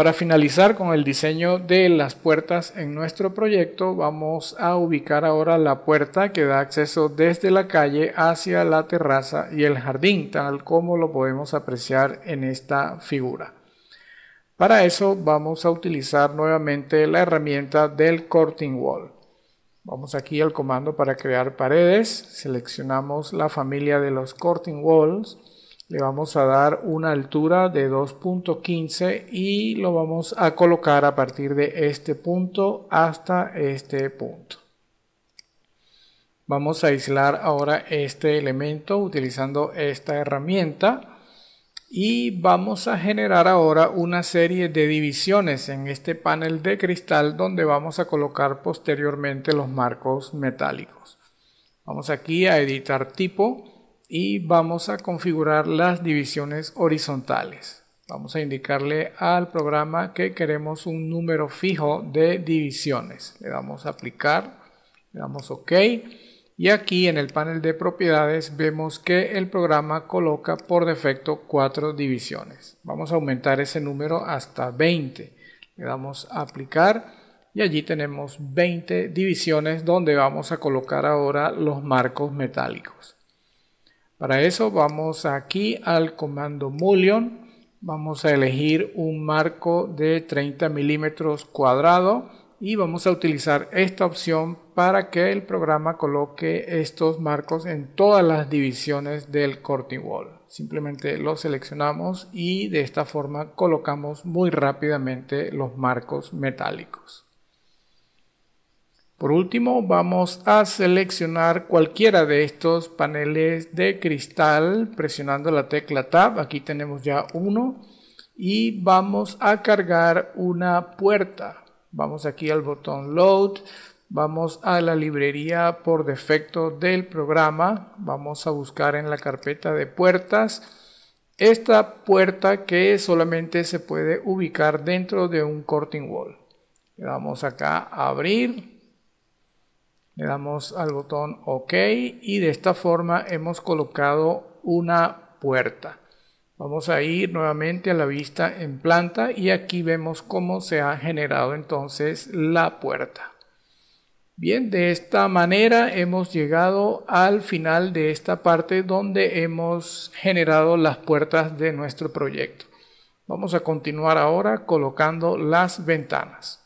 Para finalizar con el diseño de las puertas en nuestro proyecto, vamos a ubicar ahora la puerta que da acceso desde la calle hacia la terraza y el jardín, tal como lo podemos apreciar en esta figura. Para eso vamos a utilizar nuevamente la herramienta del Corting Wall. Vamos aquí al comando para crear paredes, seleccionamos la familia de los Corting Walls, le vamos a dar una altura de 2.15 y lo vamos a colocar a partir de este punto hasta este punto. Vamos a aislar ahora este elemento utilizando esta herramienta y vamos a generar ahora una serie de divisiones en este panel de cristal donde vamos a colocar posteriormente los marcos metálicos. Vamos aquí a editar tipo y vamos a configurar las divisiones horizontales. Vamos a indicarle al programa que queremos un número fijo de divisiones. Le damos a aplicar, le damos OK y aquí en el panel de propiedades vemos que el programa coloca por defecto cuatro divisiones. Vamos a aumentar ese número hasta 20. Le damos a aplicar y allí tenemos 20 divisiones donde vamos a colocar ahora los marcos metálicos. Para eso vamos aquí al comando Mullion, vamos a elegir un marco de 30 milímetros cuadrado y vamos a utilizar esta opción para que el programa coloque estos marcos en todas las divisiones del Corting wall. Simplemente lo seleccionamos y de esta forma colocamos muy rápidamente los marcos metálicos. Por último, vamos a seleccionar cualquiera de estos paneles de cristal presionando la tecla Tab. Aquí tenemos ya uno y vamos a cargar una puerta. Vamos aquí al botón Load, vamos a la librería por defecto del programa, vamos a buscar en la carpeta de puertas esta puerta que solamente se puede ubicar dentro de un Corting Wall. Le damos acá a Abrir le damos al botón OK y de esta forma hemos colocado una puerta. Vamos a ir nuevamente a la vista en planta y aquí vemos cómo se ha generado entonces la puerta. Bien, de esta manera hemos llegado al final de esta parte donde hemos generado las puertas de nuestro proyecto. Vamos a continuar ahora colocando las ventanas.